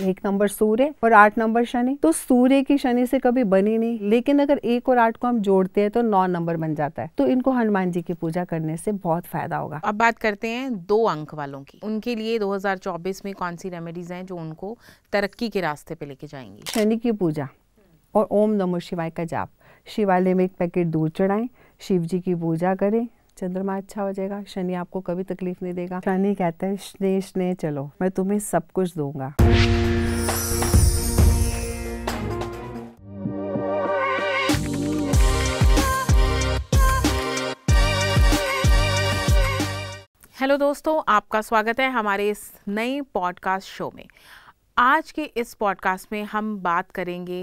एक नंबर सूर्य और आठ नंबर शनि तो सूर्य की शनि से कभी बनी नहीं लेकिन अगर एक और आठ को हम जोड़ते हैं तो नौ नंबर बन जाता है तो इनको हनुमान जी की पूजा करने से बहुत फायदा होगा अब बात करते हैं दो अंक वालों की उनके लिए 2024 में कौन सी रेमेडीज हैं जो उनको तरक्की के रास्ते पे लेके जाएंगी शनि की पूजा और ओम नमो शिवाय का जाप शिवालय में एक पैकेट दूध चढ़ाएं शिव जी की पूजा करें चंद्रमा अच्छा हो जाएगा शनि आपको कभी तकलीफ नहीं देगा शनि कहते हैं स्नेह स्नेह चलो मैं तुम्हें सब कुछ दूंगा हेलो दोस्तों आपका स्वागत है हमारे इस नए पॉडकास्ट शो में आज के इस पॉडकास्ट में हम बात करेंगे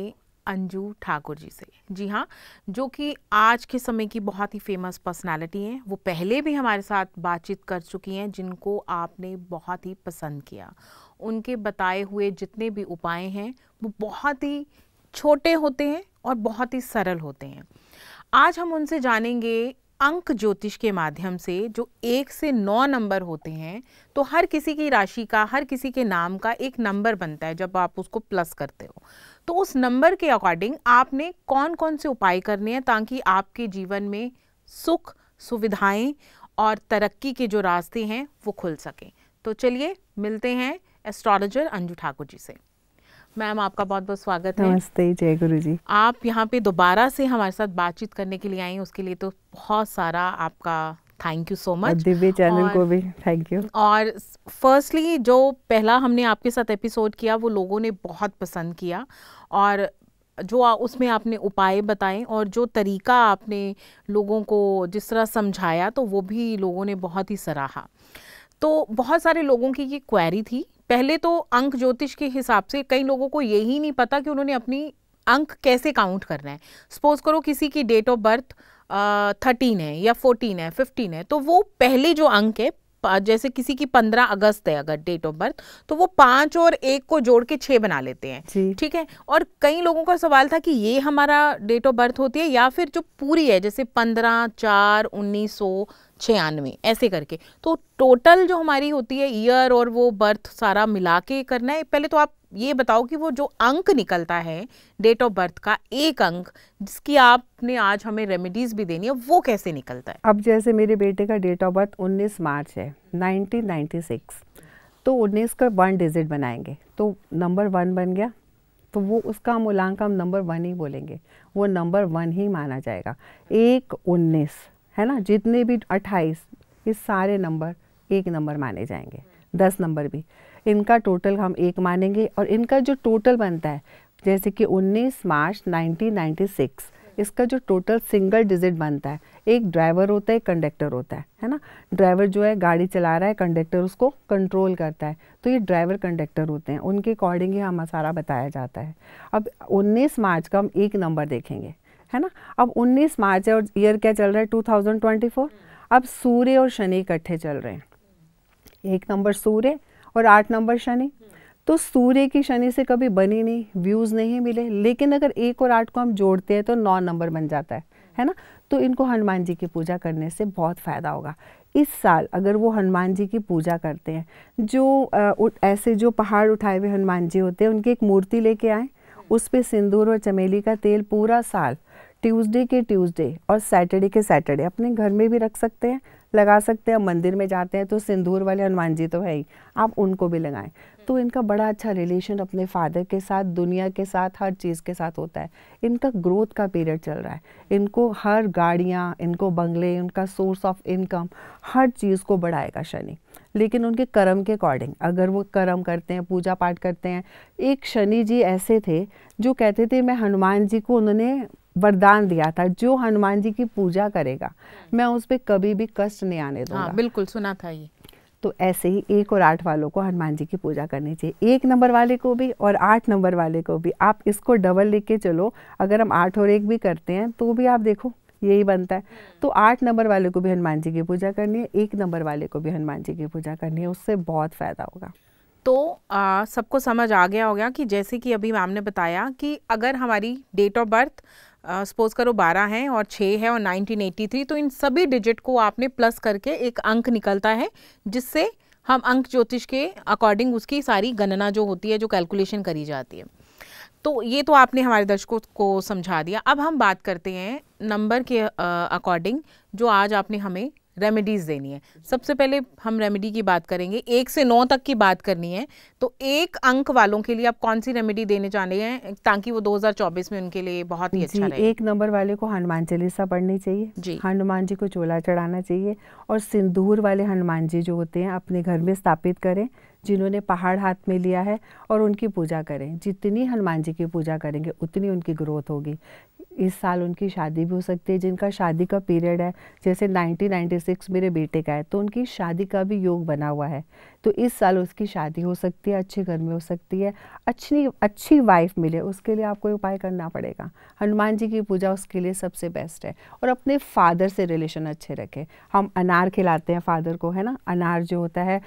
अंजू ठाकुर जी से जी हाँ जो कि आज के समय की बहुत ही फेमस पर्सनालिटी हैं वो पहले भी हमारे साथ बातचीत कर चुकी हैं जिनको आपने बहुत ही पसंद किया उनके बताए हुए जितने भी उपाय हैं वो बहुत ही छोटे होते हैं और बहुत ही सरल होते हैं आज हम उनसे जानेंगे अंक ज्योतिष के माध्यम से जो एक से नौ नंबर होते हैं तो हर किसी की राशि का हर किसी के नाम का एक नंबर बनता है जब आप उसको प्लस करते हो तो उस नंबर के अकॉर्डिंग आपने कौन कौन से उपाय करने हैं ताकि आपके जीवन में सुख सुविधाएं और तरक्की के जो रास्ते हैं वो खुल सकें तो चलिए मिलते हैं एस्ट्रोलॉजर अंजू ठाकुर जी से मैम आपका बहुत बहुत स्वागत है नमस्ते जय गुरु जी आप यहाँ पे दोबारा से हमारे साथ बातचीत करने के लिए आई उसके लिए तो बहुत सारा आपका thank you so much Divya channel को भी थैंक यू और फर्स्टली जो पहला हमने आपके साथ एपिसोड किया वो लोगों ने बहुत पसंद किया और जो उसमें आपने उपाय बताए और जो तरीका आपने लोगों को जिस तरह समझाया तो वो भी लोगों ने बहुत ही सराहा तो बहुत सारे लोगों की ये क्वेरी थी पहले तो अंक ज्योतिष के हिसाब से कई लोगों को यही नहीं पता कि उन्होंने अपनी अंक कैसे काउंट करना है सपोज करो किसी की डेट ऑफ बर्थ थर्टीन है या फोर्टीन है फिफ्टीन है तो वो पहले जो अंक है जैसे किसी की पंद्रह अगस्त है अगर डेट ऑफ बर्थ तो वो पांच और एक को जोड़ के छह बना लेते हैं ठीक है और कई लोगों का सवाल था कि ये हमारा डेट ऑफ बर्थ होती है या फिर जो पूरी है जैसे पंद्रह चार उन्नीस सौ छियानवे ऐसे करके तो टोटल जो हमारी होती है ईयर और वो बर्थ सारा मिला के करना है पहले तो आप ये बताओ कि वो जो अंक निकलता है डेट ऑफ बर्थ का एक अंक जिसकी आपने आज हमें रेमेडीज भी देनी है वो कैसे निकलता है अब जैसे मेरे बेटे का डेट ऑफ बर्थ 19 मार्च है 1996 तो 19 का वन डिजिट बनाएंगे तो नंबर वन बन गया तो वो उसका मूलांक हम नंबर वन ही बोलेंगे वो नंबर वन ही माना जाएगा एक उन्नीस है ना जितने भी अट्ठाईस ये सारे नंबर एक नंबर माने जाएंगे दस नंबर भी इनका टोटल हम एक मानेंगे और इनका जो टोटल बनता है जैसे कि 19 मार्च 1996 इसका जो टोटल सिंगल डिजिट बनता है एक ड्राइवर होता है एक कंडक्टर होता है है ना ड्राइवर जो है गाड़ी चला रहा है कंडक्टर उसको कंट्रोल करता है तो ये ड्राइवर कंडक्टर होते हैं उनके अकॉर्डिंग ही हमें सारा बताया जाता है अब 19 मार्च का हम एक नंबर देखेंगे है ना अब 19 मार्च है और ईयर क्या चल रहा है 2024 अब सूर्य और शनि इकट्ठे चल रहे हैं एक नंबर सूर्य और आठ नंबर शनि तो सूर्य की शनि से कभी बनी नहीं व्यूज़ नहीं मिले लेकिन अगर एक और आठ को हम जोड़ते हैं तो नौ नंबर बन जाता है है ना तो इनको हनुमान जी की पूजा करने से बहुत फ़ायदा होगा इस साल अगर वो हनुमान जी की पूजा करते हैं जो आ, ऐसे जो पहाड़ उठाए हुए हनुमान जी होते हैं उनकी एक मूर्ति लेके आए उस पर सिंदूर और चमेली का तेल पूरा साल ट्यूसडे के ट्यूसडे और सैटरडे के सैटरडे अपने घर में भी रख सकते हैं लगा सकते हैं मंदिर में जाते हैं तो सिंदूर वाले हनुमान जी तो है ही आप उनको भी लगाएं तो इनका बड़ा अच्छा रिलेशन अपने फादर के साथ दुनिया के साथ हर चीज़ के साथ होता है इनका ग्रोथ का पीरियड चल रहा है इनको हर गाड़ियाँ इनको बंगले उनका सोर्स ऑफ इनकम हर चीज़ को बढ़ाएगा शनि लेकिन उनके कर्म के अकॉर्डिंग अगर वो कर्म करते हैं पूजा पाठ करते हैं एक शनि जी ऐसे थे जो कहते थे मैं हनुमान जी को उन्होंने वरदान दिया था जो हनुमान जी की पूजा करेगा हम्म। मैं उस पर कभी भी कष्ट नहीं आने दूंगा हाँ, बिल्कुल सुना था ये तो ऐसे ही एक और आठ वालों को हनुमान जी की पूजा करनी चाहिए एक नंबर वाले को भी और आठ नंबर वाले को भी आप इसको डबल लेके चलो अगर हम आठ और एक भी करते हैं तो भी आप देखो यही बनता है हम्म। तो आठ नंबर वाले को भी हनुमान जी की पूजा करनी है एक नंबर वाले को भी हनुमान जी की पूजा करनी है उससे बहुत फ़ायदा होगा तो सबको समझ आ गया होगा कि जैसे कि अभी मैम ने बताया कि अगर हमारी डेट ऑफ बर्थ सपोज करो 12 हैं और 6 है और 1983 तो इन सभी डिजिट को आपने प्लस करके एक अंक निकलता है जिससे हम अंक ज्योतिष के अकॉर्डिंग उसकी सारी गणना जो होती है जो कैलकुलेशन करी जाती है तो ये तो आपने हमारे दर्शकों को समझा दिया अब हम बात करते हैं नंबर के अकॉर्डिंग जो आज आपने हमें रेमेडीज़ देनी है सबसे पहले हम रेमेडी की बात करेंगे एक से नौ तक की बात करनी है तो एक अंक वालों के लिए आप कौन सी रेमेडी देने जा रहे हैं ताकि वो 2024 में उनके लिए बहुत ही अच्छा रहे एक नंबर वाले को हनुमान चालीसा पढ़नी चाहिए जी हनुमान जी को चोला चढ़ाना चाहिए और सिंदूर वाले हनुमान जी जो होते हैं अपने घर में स्थापित करें जिन्होंने पहाड़ हाथ में लिया है और उनकी पूजा करें जितनी हनुमान जी की पूजा करेंगे उतनी उनकी ग्रोथ होगी इस साल उनकी शादी भी हो सकती है जिनका शादी का पीरियड है जैसे 1996 मेरे बेटे का है तो उनकी शादी का भी योग बना हुआ है तो इस साल उसकी शादी हो सकती है अच्छे घर में हो सकती है अच्छी अच्छी वाइफ मिले उसके लिए आपको उपाय करना पड़ेगा हनुमान जी की पूजा उसके लिए सबसे बेस्ट है और अपने फादर से रिलेशन अच्छे रखें हम अनार खिलाते हैं फादर को है ना अनार जो होता है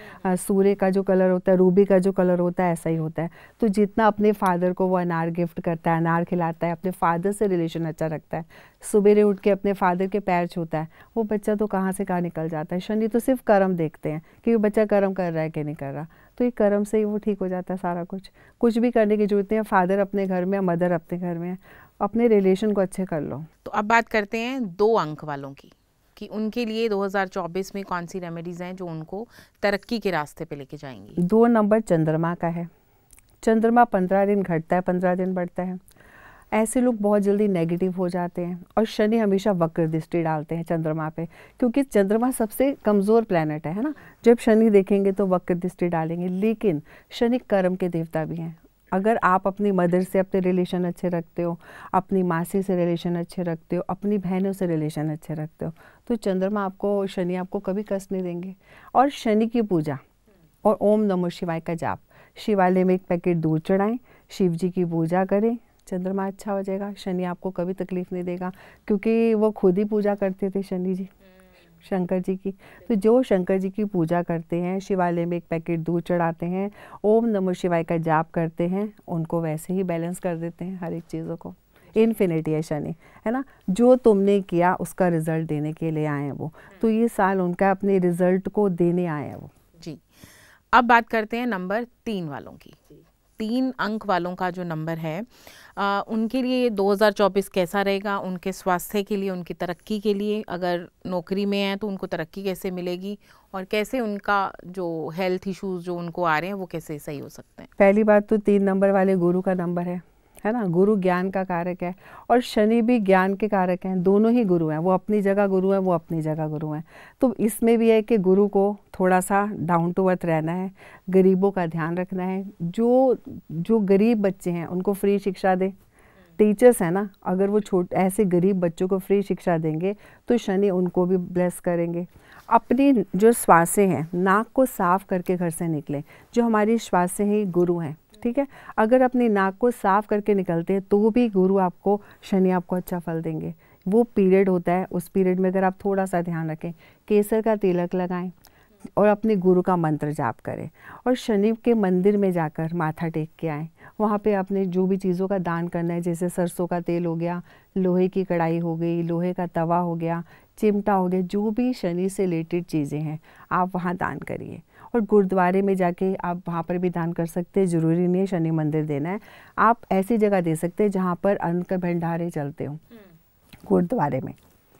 सूर्य का जो कलर होता है रूबी का जो कलर होता है ऐसा ही होता है तो जितना अपने फादर को वो अनार गिफ्ट करता है अनार खिलाता है अपने फादर से रिलेशन अच्छा रखता है सवेरे उठ के अपने फादर के पैर छूता है वो बच्चा तो कहाँ से कहाँ निकल जाता है शनि तो सिर्फ कर्म देखते हैं कि वो बच्चा कर्म कर रहा है कि नहीं कर रहा तो ये कर्म से ही वो ठीक हो जाता है सारा कुछ कुछ भी करने की जरूरत नहीं है फादर अपने घर में मदर अपने घर में अपने रिलेशन को अच्छे कर लो तो अब बात करते हैं दो अंक वालों की कि उनके लिए 2024 में कौन सी रेमेडीज़ हैं जो उनको तरक्की के रास्ते पे लेके जाएंगी दो नंबर चंद्रमा का है चंद्रमा पंद्रह दिन घटता है पंद्रह दिन बढ़ता है ऐसे लोग बहुत जल्दी नेगेटिव हो जाते हैं और शनि हमेशा वक्र दृष्टि डालते हैं चंद्रमा पे क्योंकि चंद्रमा सबसे कमज़ोर प्लैनेट है है ना जब शनि देखेंगे तो वक्र दृष्टि डालेंगे लेकिन शनि कर्म के देवता भी हैं अगर आप अपनी मदर से अपने रिलेशन अच्छे रखते हो अपनी मासी से रिलेशन अच्छे रखते हो अपनी बहनों से रिलेशन अच्छे रखते हो तो चंद्रमा आपको शनि आपको कभी कष्ट नहीं देंगे और शनि की पूजा और ओम नमो शिवाय का जाप शिवालय में एक पैकेट दूध चढ़ाएं शिव जी की पूजा करें चंद्रमा अच्छा हो जाएगा शनि आपको कभी तकलीफ नहीं देगा क्योंकि वो खुद ही पूजा करते थे शनि जी हम्म। शंकर जी की तो जो शंकर जी की पूजा करते हैं शिवालय में एक पैकेट दूध चढ़ाते हैं ओम नमो शिवाय का जाप करते हैं उनको वैसे ही बैलेंस कर देते हैं हर एक चीज़ों को इन्फिनिटी है शनि है ना जो तुमने किया उसका रिजल्ट देने के लिए आए हैं वो तो ये साल उनका अपने रिजल्ट को देने आए हैं वो जी अब बात करते हैं नंबर तीन वालों की तीन अंक वालों का जो नंबर है आ, उनके लिए 2024 कैसा रहेगा उनके स्वास्थ्य के लिए उनकी तरक्की के लिए अगर नौकरी में है तो उनको तरक्की कैसे मिलेगी और कैसे उनका जो हेल्थ इश्यूज जो उनको आ रहे हैं वो कैसे सही हो सकते हैं पहली बात तो तीन नंबर वाले गुरु का नंबर है है ना गुरु ज्ञान का कारक है और शनि भी ज्ञान के कारक हैं दोनों ही गुरु हैं वो अपनी जगह गुरु हैं वो अपनी जगह गुरु हैं तो इसमें भी है कि गुरु को थोड़ा सा डाउन टू अर्थ रहना है गरीबों का ध्यान रखना है जो जो गरीब बच्चे हैं उनको फ्री शिक्षा दें टीचर्स हैं ना अगर वो छोटे ऐसे गरीब बच्चों को फ्री शिक्षा देंगे तो शनि उनको भी ब्लेस करेंगे अपनी जो श्वासें हैं नाक को साफ करके घर से निकलें जो हमारी श्वासें हैं गुरु हैं ठीक है अगर अपनी नाक को साफ करके निकलते हैं तो भी गुरु आपको शनि आपको अच्छा फल देंगे वो पीरियड होता है उस पीरियड में अगर आप थोड़ा सा ध्यान रखें केसर का तिलक लगाएं और अपने गुरु का मंत्र जाप करें और शनि के मंदिर में जाकर माथा टेक के आएँ वहाँ पे आपने जो भी चीज़ों का दान करना है जैसे सरसों का तेल हो गया लोहे की कढ़ाई हो गई लोहे का तवा हो गया चिमटा हो गया जो भी शनि से रिलेटेड चीज़ें हैं आप वहाँ दान करिए और गुरुद्वारे में जाके आप वहाँ पर भी दान कर सकते हैं ज़रूरी नहीं है शनि मंदिर देना है आप ऐसी जगह दे सकते हैं जहाँ पर अन्न का भंडारे चलते हो हम्म। गुरुद्वारे में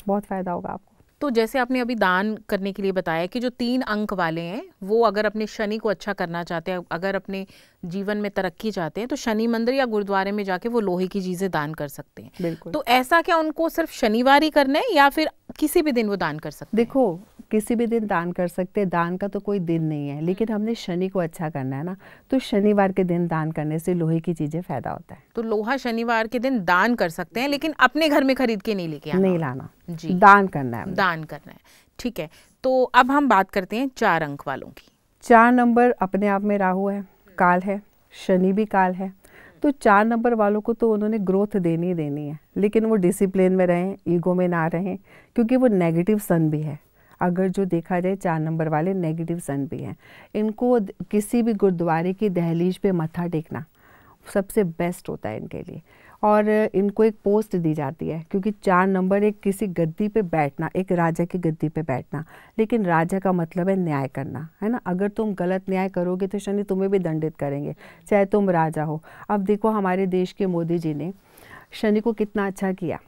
बहुत फ़ायदा होगा आपको तो जैसे आपने अभी दान करने के लिए बताया कि जो तीन अंक वाले हैं वो अगर अपने शनि को अच्छा करना चाहते हैं अगर अपने जीवन में तरक्की चाहते हैं तो शनि मंदिर या गुरुद्वारे में जाके वो लोहे की चीज़ें दान कर सकते हैं बिल्कुल तो ऐसा क्या उनको सिर्फ शनिवार ही करना है या फिर किसी भी दिन वो दान कर सकते देखो किसी भी दिन दान कर सकते हैं दान का तो कोई दिन नहीं है लेकिन हम्म। हमने शनि को अच्छा करना है ना तो शनिवार के दिन दान करने से लोहे की चीज़ें फ़ायदा होता है तो लोहा शनिवार के दिन दान कर सकते हैं लेकिन अपने घर में खरीद के नहीं लेके आना नहीं लाना जी दान करना है दान करना है ठीक है तो अब हम बात करते हैं चार अंक वालों की चार नंबर अपने आप में राहु है काल है शनि भी काल है तो चार नंबर वालों को तो उन्होंने ग्रोथ देनी ही देनी है लेकिन वो डिसिप्लिन में रहें ईगो में ना रहें क्योंकि वो नेगेटिव सन भी है अगर जो देखा जाए चार नंबर वाले नेगेटिव सन भी हैं इनको किसी भी गुरुद्वारे की दहलीज पे मत्था टेकना सबसे बेस्ट होता है इनके लिए और इनको एक पोस्ट दी जाती है क्योंकि चार नंबर एक किसी गद्दी पे बैठना एक राजा की गद्दी पे बैठना लेकिन राजा का मतलब है न्याय करना है ना अगर तुम गलत न्याय करोगे तो शनि तुम्हें भी दंडित करेंगे चाहे तुम राजा हो अब देखो हमारे देश के मोदी जी ने शनि को कितना अच्छा किया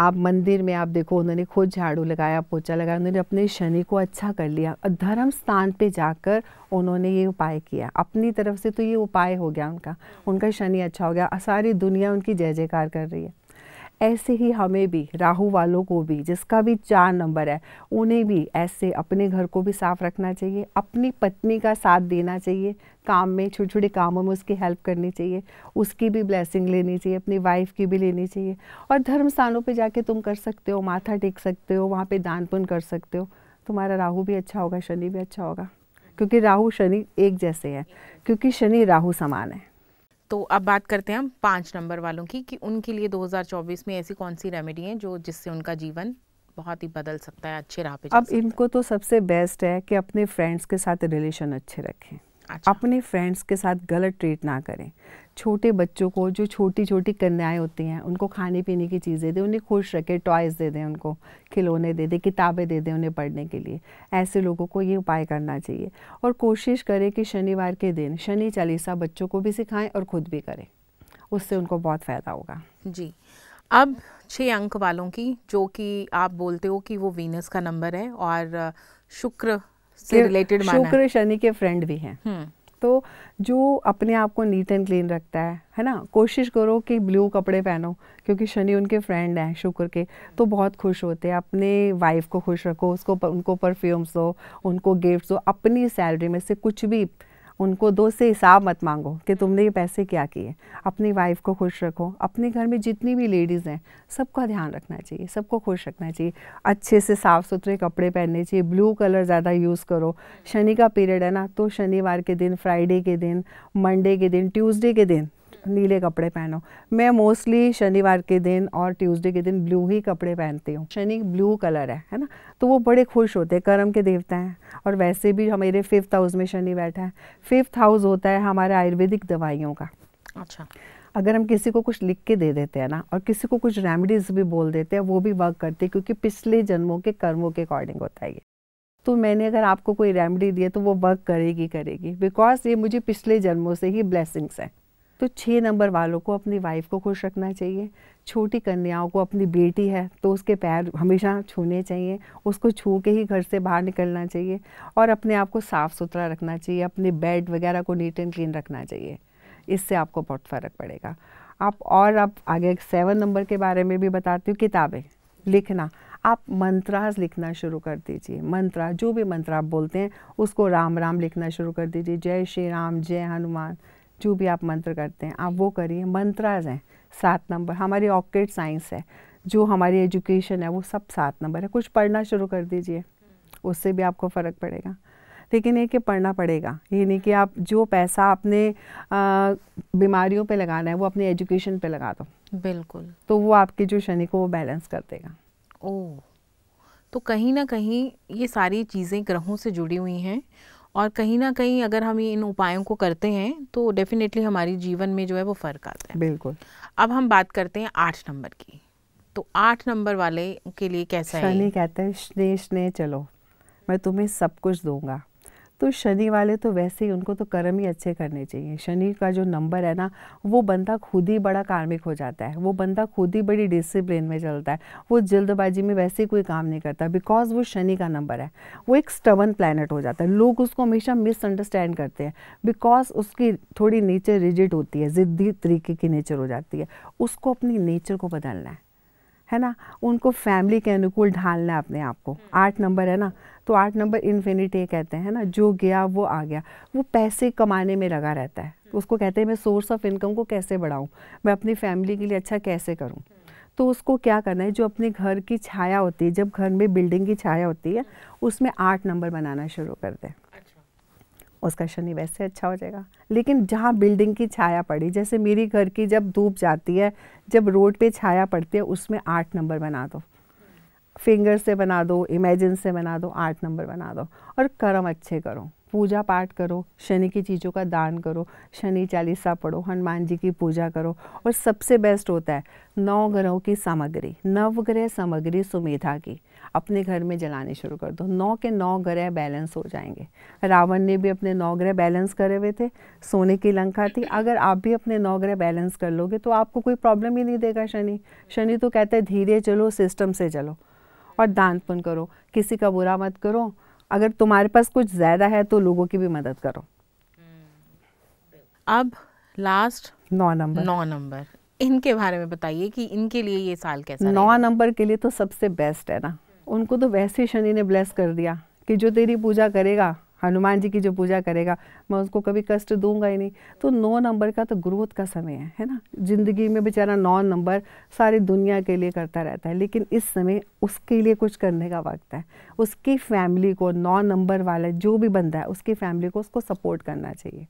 आप मंदिर में आप देखो उन्होंने खुद झाड़ू लगाया पोछा लगाया उन्होंने अपने शनि को अच्छा कर लिया और धर्म स्थान पे जाकर उन्होंने ये उपाय किया अपनी तरफ से तो ये उपाय हो गया उनका उनका शनि अच्छा हो गया सारी दुनिया उनकी जय जयकार कर रही है ऐसे ही हमें भी राहु वालों को भी जिसका भी चार नंबर है उन्हें भी ऐसे अपने घर को भी साफ रखना चाहिए अपनी पत्नी का साथ देना चाहिए काम में छोटे छोटे कामों में उसकी हेल्प करनी चाहिए उसकी भी ब्लेसिंग लेनी चाहिए अपनी वाइफ की भी लेनी चाहिए और धर्म स्थानों पर जाके तुम कर सकते हो माथा टेक सकते हो वहाँ पर दान पुन कर सकते हो तुम्हारा राहु भी अच्छा होगा शनि भी अच्छा होगा क्योंकि राहु शनि एक जैसे हैं क्योंकि शनि राहु समान है तो अब बात करते हैं हम पाँच नंबर वालों की कि उनके लिए 2024 में ऐसी कौन सी रेमेडी है जो जिससे उनका जीवन बहुत ही बदल सकता है अच्छे राह पे अब इनको तो सबसे बेस्ट है कि अपने फ्रेंड्स के साथ रिलेशन अच्छे रखें अच्छा। अपने फ्रेंड्स के साथ गलत ट्रीट ना करें छोटे बच्चों को जो छोटी छोटी कन्याएं होती हैं उनको खाने पीने की चीज़ें दें उन्हें खुश रखें टॉयज़ दे दें उनको खिलौने दे दें किताबें दे दें उन्हें पढ़ने के लिए ऐसे लोगों को ये उपाय करना चाहिए और कोशिश करें कि शनिवार के दिन शनि चालीसा बच्चों को भी सिखाएं और ख़ुद भी करें उससे उनको बहुत फ़ायदा होगा जी अब छः अंक वालों की जो कि आप बोलते हो कि वो वीनस का नंबर है और शुक्र से रिलेटेड शुक्र शनि के फ्रेंड भी हैं हम्म। तो जो अपने आप को नीट एंड क्लीन रखता है है ना कोशिश करो कि ब्लू कपड़े पहनो क्योंकि शनि उनके फ्रेंड हैं शुक्र के तो बहुत खुश होते हैं अपने वाइफ को खुश रखो उसको उनको परफ्यूम्स दो उनको गिफ्ट्स दो अपनी सैलरी में से कुछ भी उनको दो से हिसाब मत मांगो कि तुमने ये पैसे क्या किए अपनी वाइफ को खुश रखो अपने घर में जितनी भी लेडीज़ हैं सबका ध्यान रखना चाहिए सबको खुश रखना चाहिए अच्छे से साफ़ सुथरे कपड़े पहनने चाहिए ब्लू कलर ज़्यादा यूज़ करो शनि का पीरियड है ना तो शनिवार के दिन फ्राइडे के दिन मंडे के दिन ट्यूसडे के दिन नीले कपड़े पहनो मैं मोस्टली शनिवार के दिन और ट्यूसडे के दिन ब्लू ही कपड़े पहनती हूँ शनि ब्लू कलर है है ना तो वो बड़े खुश होते हैं कर्म के देवता हैं और वैसे भी हमारे फिफ्थ हाउस में शनि बैठा है फिफ्थ हाउस होता है हमारे आयुर्वेदिक दवाइयों का अच्छा अगर हम किसी को कुछ लिख के दे देते हैं ना और किसी को कुछ रेमेडीज भी बोल देते हैं वो भी वर्क करते हैं क्योंकि पिछले जन्मों के कर्मों के अकॉर्डिंग होता है ये तो मैंने अगर आपको कोई रेमेडी दी है तो वो वर्क करेगी करेगी बिकॉज ये मुझे पिछले जन्मों से ही ब्लेसिंग्स हैं तो छः नंबर वालों को अपनी वाइफ को खुश रखना चाहिए छोटी कन्याओं को अपनी बेटी है तो उसके पैर हमेशा छूने चाहिए उसको छू के ही घर से बाहर निकलना चाहिए और अपने आप को साफ़ सुथरा रखना चाहिए अपने बेड वगैरह को नीट एंड क्लीन रखना चाहिए इससे आपको बहुत फ़र्क पड़ेगा आप और आप आगे सेवन नंबर के बारे में भी बताती हूँ किताबें लिखना आप मंत्रास लिखना शुरू कर दीजिए मंत्रा जो भी मंत्र आप बोलते हैं उसको राम राम लिखना शुरू कर दीजिए जय श्री राम जय हनुमान जो भी आप मंत्र करते हैं आप वो करिए मंत्राज हैं सात नंबर हमारी ऑक्टेड साइंस है जो हमारी एजुकेशन है वो सब सात नंबर है कुछ पढ़ना शुरू कर दीजिए उससे भी आपको फ़र्क पड़ेगा लेकिन ये कि पढ़ना पड़ेगा ये नहीं कि आप जो पैसा आपने बीमारियों पे लगाना है वो अपने एजुकेशन पे लगा दो बिल्कुल तो वो आपके जो शनि को वो बैलेंस कर देगा ओ तो कहीं ना कहीं ये सारी चीज़ें ग्रहों से जुड़ी हुई हैं और कहीं ना कहीं अगर हम इन उपायों को करते हैं तो डेफिनेटली हमारी जीवन में जो है वो फ़र्क आता है बिल्कुल अब हम बात करते हैं आठ नंबर की तो आठ नंबर वाले के लिए कैसा है शनि कहते हैं स्ने स्नेह चलो मैं तुम्हें सब कुछ दूंगा तो शनि वाले तो वैसे ही उनको तो कर्म ही अच्छे करने चाहिए शनि का जो नंबर है ना वो बंदा खुद ही बड़ा कार्मिक हो जाता है वो बंदा खुद ही बड़ी डिसिप्लिन में चलता है वो जल्दबाजी में वैसे ही कोई काम नहीं करता बिकॉज वो शनि का नंबर है वो एक स्टवन प्लानट हो जाता है लोग उसको हमेशा मिसअंडरस्टैंड करते हैं बिकॉज उसकी थोड़ी नेचर रिजिड होती है ज़िद्दी तरीके की नेचर हो जाती है उसको अपनी नेचर को बदलना है है ना उनको फैमिली के अनुकूल ढालना है अपने आप को हम्म। आठ नंबर है ना तो आठ नंबर इन्फिनिटी कहते हैं ना जो गया वो आ गया वो पैसे कमाने में लगा रहता है हम्म। उसको कहते हैं मैं सोर्स ऑफ इनकम को कैसे बढ़ाऊँ मैं अपनी फैमिली के लिए अच्छा कैसे करूँ हम्म। तो उसको क्या करना है जो अपने घर की छाया होती है जब घर में बिल्डिंग की छाया होती है उसमें आठ नंबर बनाना शुरू कर दें उसका शनि वैसे अच्छा हो जाएगा लेकिन जहाँ बिल्डिंग की छाया पड़ी जैसे मेरी घर की जब धूप जाती है जब रोड पे छाया पड़ती है उसमें आठ नंबर बना दो फिंगर से बना दो इमेजिन से बना दो आठ नंबर बना दो और कर्म अच्छे करो पूजा पाठ करो शनि की चीज़ों का दान करो शनि चालीसा पढ़ो हनुमान जी की पूजा करो और सबसे बेस्ट होता है नौ ग्रहों की सामग्री नवग्रह सामग्री सुमेधा की अपने घर में जलाने शुरू कर दो नौ के नौ ग्रह बैलेंस हो जाएंगे रावण ने भी अपने नौ ग्रह बैलेंस करे हुए थे सोने की लंका थी अगर आप भी अपने नौ ग्रह बैलेंस कर लोगे तो आपको कोई प्रॉब्लम ही नहीं देगा शनि शनि तो कहते हैं धीरे चलो सिस्टम से चलो और दान पुन करो किसी का बुरा मत करो अगर तुम्हारे पास कुछ ज़्यादा है तो लोगों की भी मदद करो हम्म। अब लास्ट नौ नंबर नौ नंबर इनके बारे में बताइए कि इनके लिए ये साल कैसा नौ नंबर के लिए तो सबसे बेस्ट है ना उनको तो वैसे शनि ने ब्लेस कर दिया कि जो तेरी पूजा करेगा हनुमान जी की जो पूजा करेगा मैं उसको कभी कष्ट दूंगा ही नहीं तो नौ नंबर का तो ग्रोथ का समय है है ना जिंदगी में बेचारा नौ नंबर सारी दुनिया के लिए करता रहता है लेकिन इस समय उसके लिए कुछ करने का वक्त है उसकी फैमिली को नौ नंबर वाला जो भी बंदा है उसकी फैमिली को उसको सपोर्ट करना चाहिए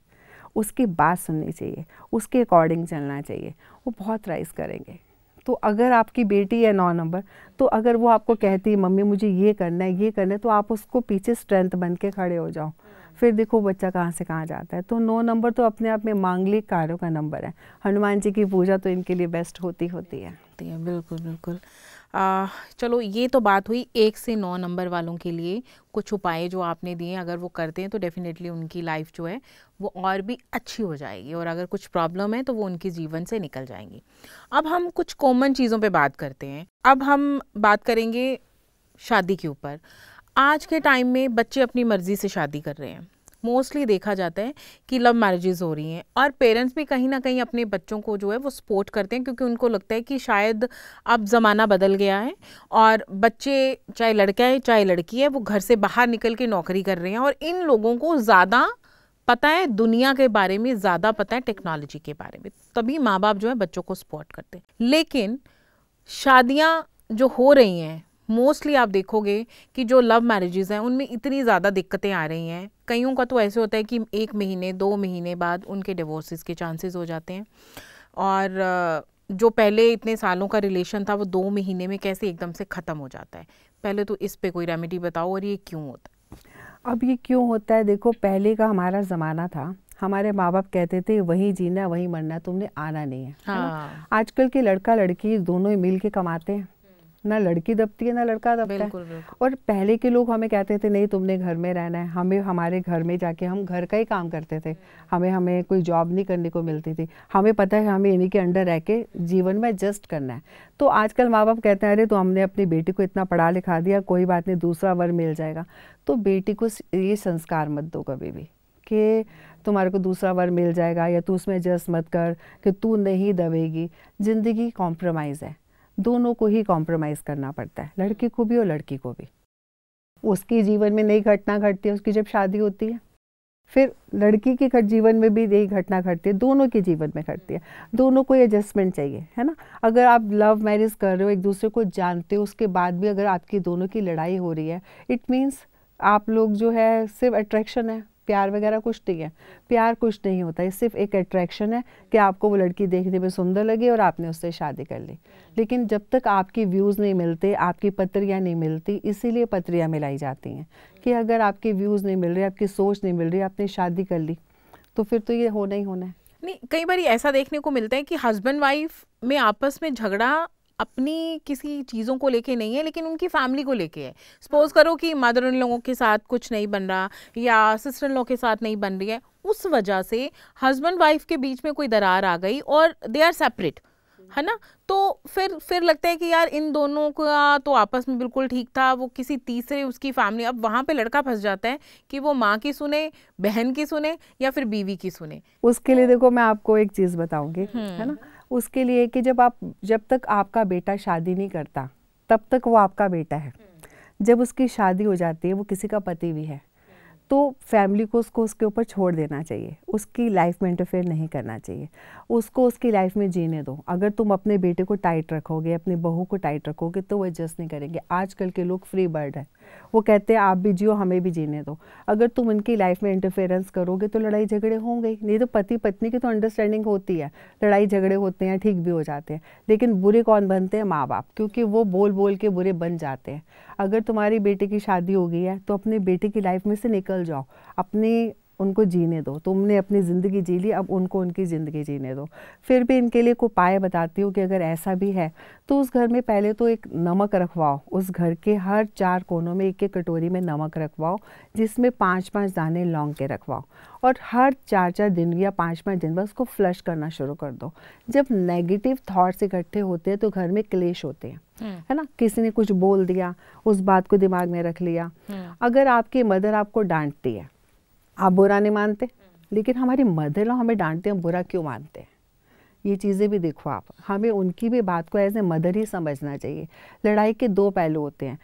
उसकी बात सुननी चाहिए उसके अकॉर्डिंग चलना चाहिए वो बहुत राइज करेंगे तो अगर आपकी बेटी है नौ नंबर तो अगर वो आपको कहती है मम्मी मुझे ये करना है ये करना है तो आप उसको पीछे स्ट्रेंथ बन के खड़े हो जाओ हम्म। फिर देखो बच्चा कहाँ से कहाँ जाता है तो नौ नंबर तो अपने आप में मांगलिक कार्यों का नंबर है हनुमान जी की पूजा तो इनके लिए बेस्ट होती होती है बिल्कुल बिल्कुल आ, चलो ये तो बात हुई एक से नौ नंबर वालों के लिए कुछ उपाय जो आपने दिए अगर वो करते हैं तो डेफ़िनेटली उनकी लाइफ जो है वो और भी अच्छी हो जाएगी और अगर कुछ प्रॉब्लम है तो वो उनके जीवन से निकल जाएंगी अब हम कुछ कॉमन चीज़ों पे बात करते हैं अब हम बात करेंगे शादी के ऊपर आज के टाइम में बच्चे अपनी मर्ज़ी से शादी कर रहे हैं मोस्टली देखा जाता है कि लव मैरिजेज़ हो रही हैं और पेरेंट्स भी कहीं ना कहीं अपने बच्चों को जो है वो सपोर्ट करते हैं क्योंकि उनको लगता है कि शायद अब ज़माना बदल गया है और बच्चे चाहे लड़का है चाहे लड़की है वो घर से बाहर निकल के नौकरी कर रहे हैं और इन लोगों को ज़्यादा पता है दुनिया के बारे में ज़्यादा पता है टेक्नोलॉजी के बारे में तभी माँ बाप जो है बच्चों को सपोर्ट करते हैं लेकिन शादियाँ जो हो रही हैं मोस्टली आप देखोगे कि जो लव मैरिजेज़ हैं उनमें इतनी ज़्यादा दिक्कतें आ रही हैं कईयों का तो ऐसे होता है कि एक महीने दो महीने बाद उनके डिवोर्सेस के चांसेस हो जाते हैं और जो पहले इतने सालों का रिलेशन था वो दो महीने में कैसे एकदम से ख़त्म हो जाता है पहले तो इस पे कोई रेमेडी बताओ और ये क्यों होता है अब ये क्यों होता है देखो पहले का हमारा ज़माना था हमारे माँ बाप कहते थे वहीं जीना वही मरना तुमने आना नहीं है हाँ। आजकल के लड़का लड़की दोनों ही मिल के कमाते हैं ना लड़की दबती है ना लड़का दबता बिल्कुल, है बिल्कुल। और पहले के लोग हमें कहते थे नहीं तुमने घर में रहना है हमें हमारे घर में जाके हम घर का ही काम करते थे हम्म। हमें हमें कोई जॉब नहीं करने को मिलती थी हमें पता है हमें इन्हीं के अंडर रह के जीवन में एडजस्ट करना है तो आजकल माँ बाप कहते हैं अरे तो हमने अपनी बेटी को इतना पढ़ा लिखा दिया कोई बात नहीं दूसरा वर मिल जाएगा तो बेटी को ये संस्कार मत दो कभी भी कि तुम्हारे को दूसरा वर मिल जाएगा या तू उसमें एडजस्ट मत कर कि तू नहीं दबेगी ज़िंदगी कॉम्प्रोमाइज़ है दोनों को ही कॉम्प्रोमाइज़ करना पड़ता है लड़के को भी और लड़की को भी उसके जीवन में नई घटना घटती है उसकी जब शादी होती है फिर लड़की के जीवन में भी यही घटना घटती है दोनों के जीवन में घटती है दोनों को एडजस्टमेंट चाहिए है ना अगर आप लव मैरिज कर रहे हो एक दूसरे को जानते हो उसके बाद भी अगर आपकी दोनों की लड़ाई हो रही है इट मीन्स आप लोग जो है सिर्फ अट्रैक्शन है प्यार वगैरह कुछ नहीं है प्यार कुछ नहीं होता है सिर्फ एक अट्रैक्शन है कि आपको वो लड़की देखने में सुंदर लगी और आपने उससे शादी कर ली लेकिन जब तक आपकी व्यूज़ नहीं मिलते आपकी पत्रियाँ नहीं मिलती इसीलिए पत्रियाँ मिलाई जाती हैं कि अगर आपके व्यूज़ नहीं मिल रहे आपकी सोच नहीं मिल रही आपने शादी कर ली तो फिर तो ये होना ही होना है नहीं कई बार ऐसा देखने को मिलता है कि हस्बैंड वाइफ में आपस में झगड़ा अपनी किसी चीज़ों को लेके नहीं है लेकिन उनकी फैमिली को लेके है हाँ। सपोज करो कि मदर इन लोगों के साथ कुछ नहीं बन रहा या सिस्टर इन के साथ नहीं बन रही है उस वजह से हस्बैंड वाइफ के बीच में कोई दरार आ गई और दे आर सेपरेट हम्म। है ना तो फिर फिर लगता है कि यार इन दोनों का तो आपस में बिल्कुल ठीक था वो किसी तीसरे उसकी फैमिली अब वहाँ पे लड़का फंस जाता है कि वो माँ की सुने बहन की सुने या फिर बीवी की सुने उसके लिए देखो मैं आपको एक चीज़ बताऊँगी हम्म। है ना उसके लिए कि जब आप जब तक आपका बेटा शादी नहीं करता तब तक वो आपका बेटा है हम्म। जब उसकी शादी हो जाती है वो किसी का पति भी है हम्म। तो फैमिली को उसको उसके ऊपर छोड़ देना चाहिए उसकी लाइफ में इंटरफेयर नहीं करना चाहिए उसको उसकी लाइफ में जीने दो अगर तुम अपने बेटे को टाइट रखोगे अपनी बहू को टाइट रखोगे तो वो एडजस्ट नहीं करेंगे आजकल के लोग फ्री बर्ड हैं वो कहते हैं आप भी जियो हमें भी जीने दो अगर तुम उनकी लाइफ में इंटरफेरेंस करोगे तो लड़ाई झगड़े होंगे नहीं तो पति पत्नी की तो अंडरस्टैंडिंग होती है लड़ाई झगड़े होते हैं ठीक भी हो जाते हैं लेकिन बुरे कौन बनते हैं माँ बाप क्योंकि वो बोल बोल के बुरे बन जाते हैं अगर तुम्हारी बेटे की शादी हो गई है तो अपने बेटे की लाइफ में से निकल जाओ अपनी उनको जीने दो तुमने अपनी ज़िंदगी जी ली अब उनको उनकी ज़िंदगी जीने दो फिर भी इनके लिए उपाय बताती हूँ कि अगर ऐसा भी है तो उस घर में पहले तो एक नमक रखवाओ उस घर के हर चार कोनों में एक एक कटोरी में नमक रखवाओ जिसमें पाँच पाँच दाने लौंग के रखवाओ और हर चार चार दिन या पाँच पाँच दिन बाद उसको फ्लश करना शुरू कर दो जब नेगेटिव थाट्स इकट्ठे होते हैं तो घर में क्लेश होते हैं हम्म। है ना किसी ने कुछ बोल दिया उस बात को दिमाग में रख लिया हम्म। अगर आपकी मदर आपको डांटती है आप बुरा नहीं मानते लेकिन हमारी मदर लॉ हमें डांटते हैं बुरा क्यों मानते हैं ये चीज़ें भी देखो आप हमें उनकी भी बात को एज ए मदर ही समझना चाहिए लड़ाई के दो पहलू होते हैं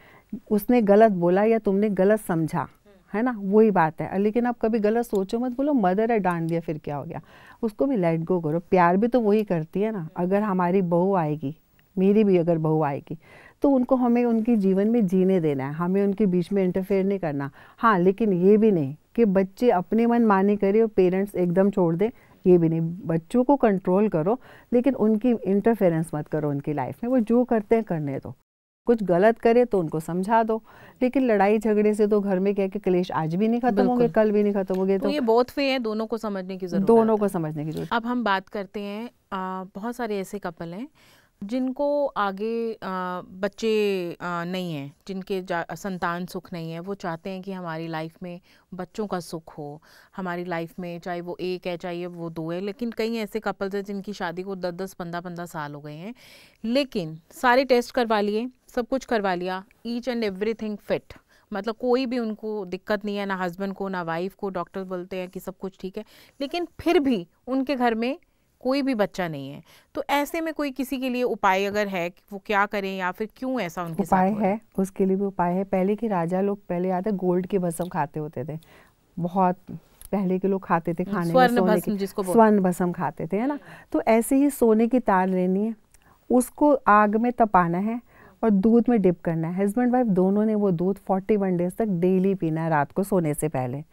उसने गलत बोला या तुमने गलत समझा है ना वही बात है लेकिन आप कभी गलत सोचो मत बोलो मदर है डांट दिया फिर क्या हो गया उसको भी लेट गो करो प्यार भी तो वही करती है ना अगर हमारी बहू आएगी मेरी भी अगर बहू आएगी तो उनको हमें उनके जीवन में जीने देना है हमें उनके बीच में इंटरफेयर नहीं करना हाँ लेकिन ये भी नहीं कि बच्चे अपने मन माने करें और पेरेंट्स एकदम छोड़ दें ये भी नहीं बच्चों को कंट्रोल करो लेकिन उनकी इंटरफेरेंस मत करो उनकी लाइफ में वो जो करते हैं करने दो कुछ गलत करे तो उनको समझा दो लेकिन लड़ाई झगड़े से तो घर में क्या कि क्लेश आज भी नहीं खत्म होंगे कल भी नहीं खत्म होंगे तो, तो ये बहुत वे हैं दोनों को समझने की जरूरत दोनों को समझने की जरूरत अब हम बात करते हैं आ, बहुत सारे ऐसे कपल हैं जिनको आगे आ, बच्चे आ, नहीं हैं जिनके संतान सुख नहीं है वो चाहते हैं कि हमारी लाइफ में बच्चों का सुख हो हमारी लाइफ में चाहे वो एक है चाहे वो दो है लेकिन कई ऐसे कपल्स हैं जिनकी शादी को दस दस पंद्रह पंद्रह साल हो गए हैं लेकिन सारे टेस्ट करवा लिए सब कुछ करवा लिया ईच एंड एवरीथिंग फिट मतलब कोई भी उनको दिक्कत नहीं है ना हस्बैंड को ना वाइफ को डॉक्टर बोलते हैं कि सब कुछ ठीक है लेकिन फिर भी उनके घर में कोई भी बच्चा नहीं है तो ऐसे में कोई किसी के लिए उपाय अगर है वो क्या करें या फिर क्यों ऐसा उनके उपाय साथ है उसके लिए भी उपाय है पहले के राजा लोग पहले याद है गोल्ड के भसम खाते होते थे बहुत पहले के लोग खाते थे हम्म, खाने स्वर्ण में सोने स्वर्ण भसम खाते थे है ना तो ऐसे ही सोने की तार लेनी है उसको आग में तपाना है और दूध में डिप करना है हस्बैंड वाइफ दोनों ने वो दूध 41 डेज तक डेली पीना है रात को सोने से पहले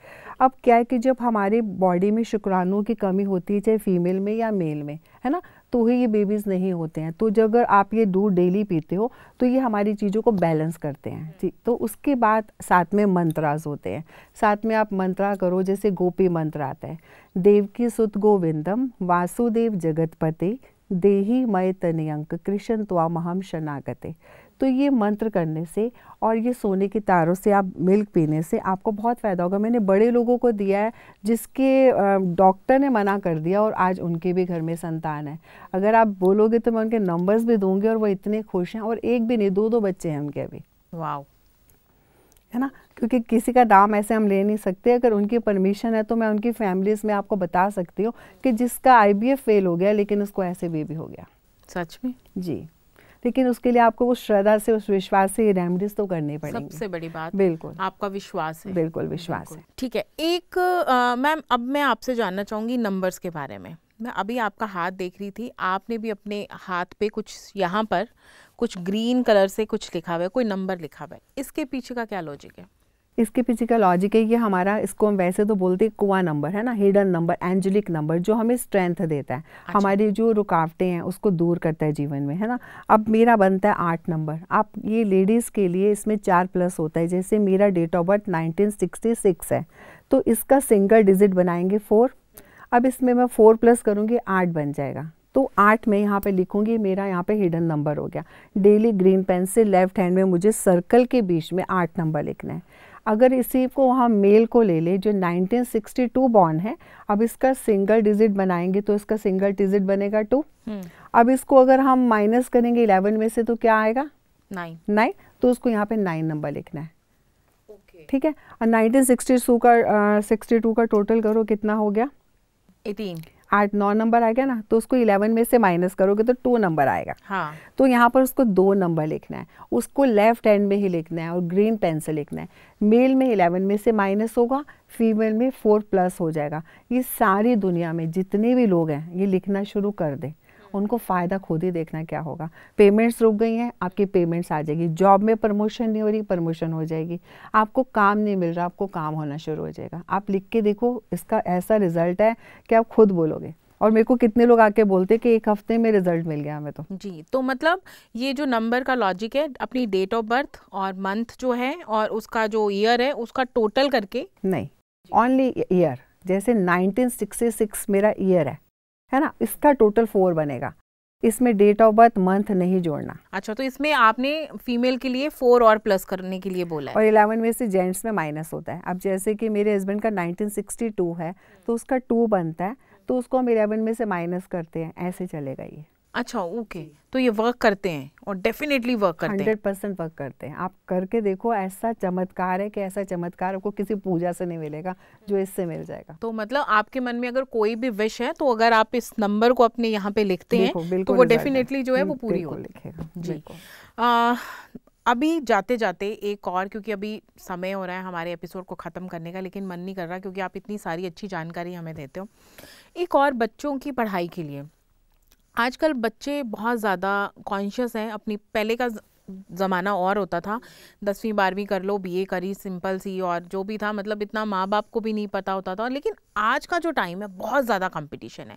अब क्या है कि जब हमारे बॉडी में शुक्राणुओं की कमी होती है चाहे फीमेल में या मेल में है ना तो ही ये बेबीज़ नहीं होते हैं तो जब अगर आप ये दूध डेली पीते हो तो ये हमारी चीज़ों को बैलेंस करते हैं ठीक तो उसके बाद साथ में मंत्रास होते हैं साथ में आप मंत्रा करो जैसे गोपी मंत्र आता है देव की सुत गोविंदम वासुदेव जगतपति देही मय तनयंक कृष्ण त्वा महम शनागते तो ये मंत्र करने से और ये सोने के तारों से आप मिल्क पीने से आपको बहुत फ़ायदा होगा मैंने बड़े लोगों को दिया है जिसके डॉक्टर ने मना कर दिया और आज उनके भी घर में संतान है अगर आप बोलोगे तो मैं उनके नंबर्स भी दूंगी और वो इतने खुश हैं और एक भी नहीं दो दो बच्चे हैं उनके अभी वाह है ना क्योंकि किसी का नाम ऐसे हम ले नहीं सकते अगर उनकी परमिशन है तो मैं उनकी फैमिलीज में आपको बता सकती हूँ कि जिसका आई फेल हो गया लेकिन उसको ऐसे बेबी हो गया सच में जी लेकिन उसके लिए आपको उस श्रद्धा से उस विश्वास से ये रेमेडीज तो करनी पड़ेगी सबसे बड़ी बात बिल्कुल आपका विश्वास है बिल्कुल विश्वास बिल्कुल। है ठीक है एक मैम अब मैं आपसे जानना चाहूंगी नंबर्स के बारे में मैं अभी आपका हाथ देख रही थी आपने भी अपने हाथ पे कुछ यहाँ पर कुछ ग्रीन कलर से कुछ लिखा हुआ है कोई नंबर लिखा हुआ है इसके पीछे का क्या लॉजिक है इसके पीछे का लॉजिक है ये हमारा इसको हम वैसे तो बोलते कुआ नंबर है ना हिडन नंबर एंजेलिक नंबर जो हमें स्ट्रेंथ देता है अच्छा। हमारी जो रुकावटें हैं उसको दूर करता है जीवन में है ना अब मेरा बनता है आठ नंबर आप ये लेडीज़ के लिए इसमें चार प्लस होता है जैसे मेरा डेट ऑफ बर्थ नाइनटीन है तो इसका सिंगल डिजिट बनाएंगे फोर अब इसमें मैं फोर प्लस करूँगी आठ बन जाएगा तो आठ मैं यहाँ पे लिखूंगी मेरा यहाँ पे हिडन नंबर हो गया डेली ग्रीन पेन से लेफ्ट हैंड में मुझे सर्कल के बीच में आठ नंबर लिखना है अगर इसी को वहाँ मेल को ले ले जो 1962 बॉर्न है अब इसका सिंगल डिजिट बनाएंगे तो इसका सिंगल डिजिट बनेगा टू हम्म। अब इसको अगर हम माइनस करेंगे इलेवन में से तो क्या आएगा नाइन नाइन तो उसको यहाँ पे नाइन नंबर लिखना है ठीक okay. है और नाइनटीन सिक्सटी टू का सिक्सटी uh, टू का टोटल करो कितना हो गया एटीन आठ नौ नंबर आ गया ना तो उसको इलेवन में से माइनस करोगे तो टू नंबर आएगा हाँ. तो यहाँ पर उसको दो नंबर लिखना है उसको लेफ्ट हैंड में ही लिखना है और ग्रीन पेन से लिखना है मेल में इलेवन में से माइनस होगा फीमेल में फोर प्लस हो जाएगा ये सारी दुनिया में जितने भी लोग हैं ये लिखना शुरू कर दें उनको फ़ायदा खुद ही देखना क्या होगा पेमेंट्स रुक गई हैं आपकी पेमेंट्स आ जाएगी जॉब में प्रमोशन नहीं हो रही प्रमोशन हो जाएगी आपको काम नहीं मिल रहा आपको काम होना शुरू हो जाएगा आप लिख के देखो इसका ऐसा रिजल्ट है कि आप खुद बोलोगे और मेरे को कितने लोग आके बोलते हैं कि एक हफ्ते में रिजल्ट मिल गया हमें तो जी तो मतलब ये जो नंबर का लॉजिक है अपनी डेट ऑफ बर्थ और मंथ जो है और उसका जो ईयर है उसका टोटल करके नहीं ओनली ईयर जैसे 1966 मेरा ईयर है है ना इसका टोटल फोर बनेगा इसमें डेट ऑफ बर्थ मंथ नहीं जोड़ना अच्छा तो इसमें आपने फीमेल के लिए फोर और प्लस करने के लिए बोला है और इलेवन में से जेंट्स में माइनस होता है अब जैसे कि मेरे हस्बैंड का 1962 है तो उसका टू बनता है तो उसको हम इलेवन में से माइनस करते हैं ऐसे चलेगा ये अच्छा ओके तो ये वर्क करते हैं और डेफिनेटली वर्क करते हैं हंड्रेड परसेंट वर्क करते हैं आप करके देखो ऐसा चमत्कार है कि ऐसा चमत्कार आपको किसी पूजा से नहीं मिलेगा जो इससे मिल जाएगा तो मतलब आपके मन में अगर कोई भी विश है तो अगर आप इस नंबर को अपने यहाँ पे लिखते हैं तो वो डेफिनेटली जो है वो पूरी हो लिखेगा जी अभी जाते जाते एक और क्योंकि अभी समय हो रहा है हमारे एपिसोड को ख़त्म करने का लेकिन मन नहीं कर रहा क्योंकि आप इतनी सारी अच्छी जानकारी हमें देते हो एक और बच्चों की पढ़ाई के लिए आजकल बच्चे बहुत ज़्यादा कॉन्शियस हैं अपनी पहले का ज़माना और होता था दसवीं बारहवीं कर लो बीए करी सिंपल सी और जो भी था मतलब इतना माँ बाप को भी नहीं पता होता था लेकिन आज का जो टाइम है बहुत ज़्यादा कंपटीशन है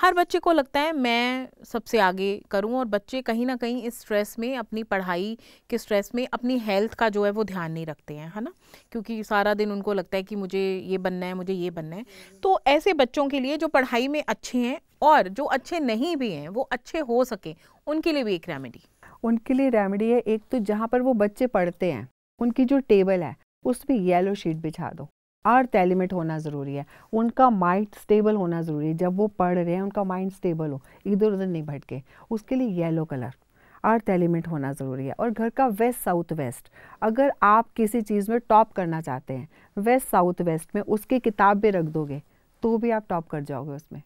हर बच्चे को लगता है मैं सबसे आगे करूँ और बच्चे कहीं ना कहीं इस स्ट्रेस में अपनी पढ़ाई के स्ट्रेस में अपनी हेल्थ का जो है वो ध्यान नहीं रखते हैं है ना क्योंकि सारा दिन उनको लगता है कि मुझे ये बनना है मुझे ये बनना है तो ऐसे बच्चों के लिए जो पढ़ाई में अच्छे हैं और जो अच्छे नहीं भी हैं वो अच्छे हो सकें उनके लिए भी एक रेमेडी उनके लिए रेमेडी है एक तो जहाँ पर वो बच्चे पढ़ते हैं उनकी जो टेबल है उस पर येलो शीट बिछा दो अर्थ एलिमेंट होना ज़रूरी है उनका माइंड स्टेबल होना ज़रूरी है जब वो पढ़ रहे हैं उनका माइंड स्टेबल हो इधर उधर नहीं भटके उसके लिए येलो कलर अर्थ एलिमेंट होना ज़रूरी है और घर का वेस्ट साउथ वेस्ट अगर आप किसी चीज़ में टॉप करना चाहते हैं वेस्ट साउथ वेस्ट में उसकी किताब भी रख दोगे तो भी आप टॉप कर जाओगे उसमें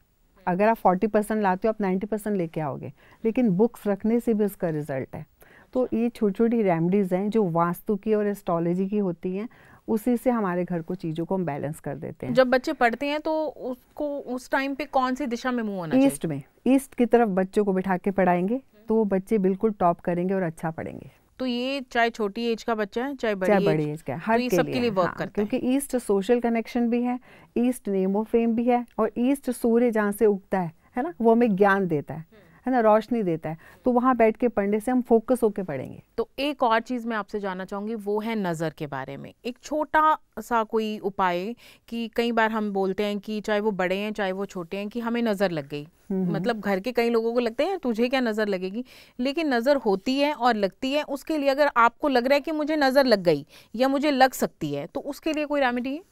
अगर आप फोर्टी परसेंट लाते हो आप नाइन्टी परसेंट लेके आओगे लेकिन बुक्स रखने से भी उसका रिजल्ट है तो ये छोटी छोटी रेमडीज़ हैं जो वास्तु की और एस्ट्रोलॉजी की होती हैं उसी से हमारे घर को चीज़ों को हम बैलेंस कर देते हैं जब बच्चे पढ़ते हैं तो उसको उस टाइम पे कौन सी दिशा में मुँह होना ईस्ट में ईस्ट की तरफ बच्चों को बिठा के पढ़ाएंगे तो वो बच्चे बिल्कुल टॉप करेंगे और अच्छा पढ़ेंगे तो ये चाहे छोटी एज का बच्चा है चाहे बड़ी, बड़ी एज का हर तो ये के सब लिए, लिए वर्क हाँ, करता क्योंकि ईस्ट सोशल कनेक्शन भी है ईस्ट नेमो फेम भी है और ईस्ट सूर्य जहाँ से उगता है है ना वो हमें ज्ञान देता है है ना रोशनी देता है तो वहाँ बैठ के पढ़ने से हम फोकस होकर पढ़ेंगे तो एक और चीज़ मैं आपसे जानना चाहूँगी वो है नज़र के बारे में एक छोटा सा कोई उपाय कि कई बार हम बोलते हैं कि चाहे वो बड़े हैं चाहे वो छोटे हैं कि हमें नज़र लग गई हम्म, हम्म। मतलब घर के कई लोगों को लगते हैं तुझे क्या नज़र लगेगी लेकिन नज़र होती है और लगती है उसके लिए अगर आपको लग रहा है कि मुझे नज़र लग गई या मुझे लग सकती है तो उसके लिए कोई रेमेडी है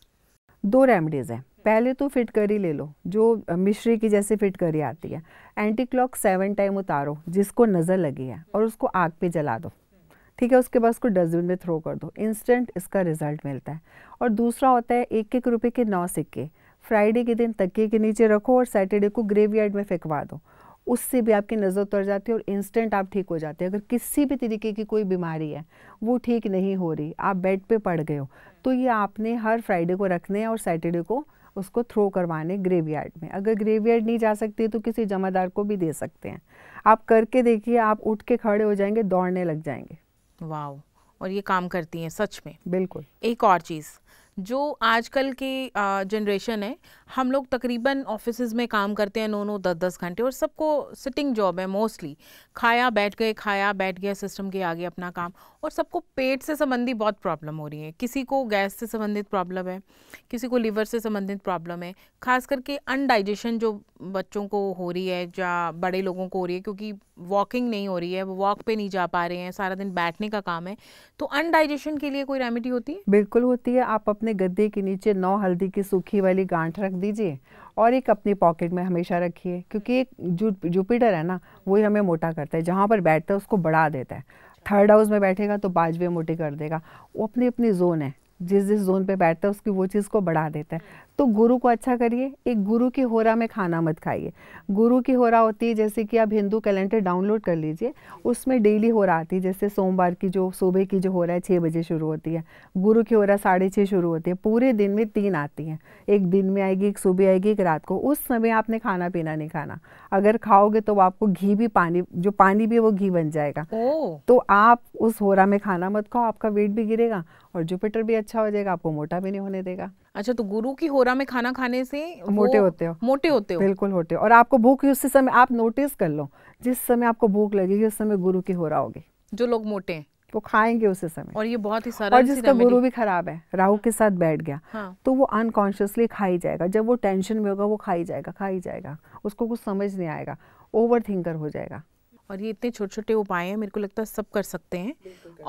दो रेमेडीज़ हैं पहले तो फिट करी ले लो जो मिश्री की जैसे फिट करी आती है एंटी क्लॉक सेवन टाइम उतारो जिसको नज़र लगी है और उसको आग पे जला दो ठीक है उसके बाद उसको डस्टबिन में थ्रो कर दो इंस्टेंट इसका रिजल्ट मिलता है और दूसरा होता है एक एक रुपये के नौ सिक्के फ्राइडे के दिन तकिए के नीचे रखो और सैटरडे को ग्रेवयार्ड में फेंकवा दो उससे भी आपकी नज़र उतर जाती है और इंस्टेंट आप ठीक हो जाते हैं अगर किसी भी तरीके की कोई बीमारी है वो ठीक नहीं हो रही आप बेड पे पड़ गए हो तो ये आपने हर फ्राइडे को रखने हैं और सैटरडे को उसको थ्रो करवाने ग्रेवयार्ड में अगर ग्रेवयार्ड नहीं जा सकती तो किसी जमादार को भी दे सकते हैं आप करके देखिए आप उठ के खड़े हो जाएंगे दौड़ने लग जाएंगे वाह और ये काम करती हैं सच में बिल्कुल एक और चीज़ जो आजकल की जनरेशन है हम लोग तकरीबन ऑफिस में काम करते हैं नौ नौ दस दस घंटे और सबको सिटिंग जॉब है मोस्टली खाया बैठ गए खाया बैठ गया सिस्टम के आगे अपना काम और सबको पेट से संबंधी बहुत प्रॉब्लम हो रही है किसी को गैस से संबंधित प्रॉब्लम है किसी को लीवर से संबंधित प्रॉब्लम है खास करके अनडाइजेशन जो बच्चों को हो रही है या बड़े लोगों को हो रही है क्योंकि वॉकिंग नहीं हो रही है वो वॉक पे नहीं जा पा रहे हैं सारा दिन बैठने का काम है तो अनडाइजेशन के लिए कोई रेमेडी होती है बिल्कुल होती है आप अपने गद्दे के नीचे नौ हल्दी की सूखी वाली गांठ रख दीजिए और एक अपनी पॉकेट में हमेशा रखिए क्योंकि एक जू जुपिटर है ना वही हमें मोटा करता है जहाँ पर बैठता है उसको बढ़ा देता है थर्ड हाउस में बैठेगा तो बाजवे मोटी कर देगा वो अपनी अपनी जोन है जिस जिस जोन पे बैठता है उसकी वो चीज़ को बढ़ा देता है तो गुरु को अच्छा करिए एक गुरु की होरा में खाना मत खाइए गुरु की होरा होती है जैसे कि आप हिंदू कैलेंडर डाउनलोड कर लीजिए उसमें डेली होरा आती है जैसे सोमवार की जो सुबह की जो होरा है छः बजे शुरू होती है गुरु की होरा साढ़े छः शुरू होती है पूरे दिन में तीन आती हैं एक दिन में आएगी एक सुबह आएगी एक रात को उस समय आपने खाना पीना नहीं खाना अगर खाओगे तो आपको घी भी पानी जो पानी भी वो घी बन जाएगा तो आप उस होरा में खाना मत खाओ आपका वेट भी गिरेगा और जुपिटर भी अच्छा हो जाएगा आपको मोटा भी नहीं होने देगा अच्छा तो गुरु की होरा में खाना खाने से मोटे होते हो मोटे होते हो बिल्कुल होते हो और आपको भूख उस समय आप नोटिस कर लो जिस समय आपको भूख लगेगी उस समय गुरु की होरा होगी जो लोग मोटे हैं वो खाएंगे उसी समय और ये बहुत ही सारा और जिसका गुरु भी खराब है राहु के साथ बैठ गया हाँ। तो वो अनकॉन्शियसली खा ही जाएगा जब वो टेंशन में होगा वो खा ही जाएगा खा ही जाएगा उसको कुछ समझ नहीं आएगा ओवर थिंकर हो जाएगा और ये इतने छोटे छोटे उपाय हैं मेरे को लगता है सब कर सकते हैं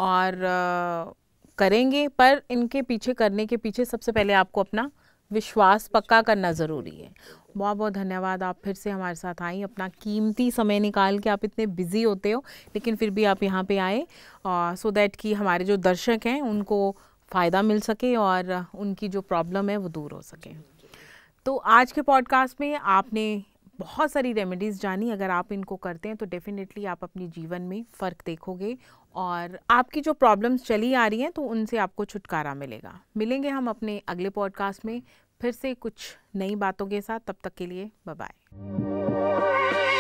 और आ... करेंगे पर इनके पीछे करने के पीछे सबसे पहले आपको अपना विश्वास पक्का करना ज़रूरी है बहुत बहुत धन्यवाद आप फिर से हमारे साथ आई अपना कीमती समय निकाल के आप इतने बिज़ी होते हो लेकिन फिर भी आप यहाँ पे आए सो दैट कि हमारे जो दर्शक हैं उनको फ़ायदा मिल सके और उनकी जो प्रॉब्लम है वो दूर हो सके तो आज के पॉडकास्ट में आपने बहुत सारी रेमेडीज़ जानी अगर आप इनको करते हैं तो डेफ़िनेटली आप अपने जीवन में फ़र्क देखोगे और आपकी जो प्रॉब्लम्स चली आ रही हैं तो उनसे आपको छुटकारा मिलेगा मिलेंगे हम अपने अगले पॉडकास्ट में फिर से कुछ नई बातों के साथ तब तक के लिए बाय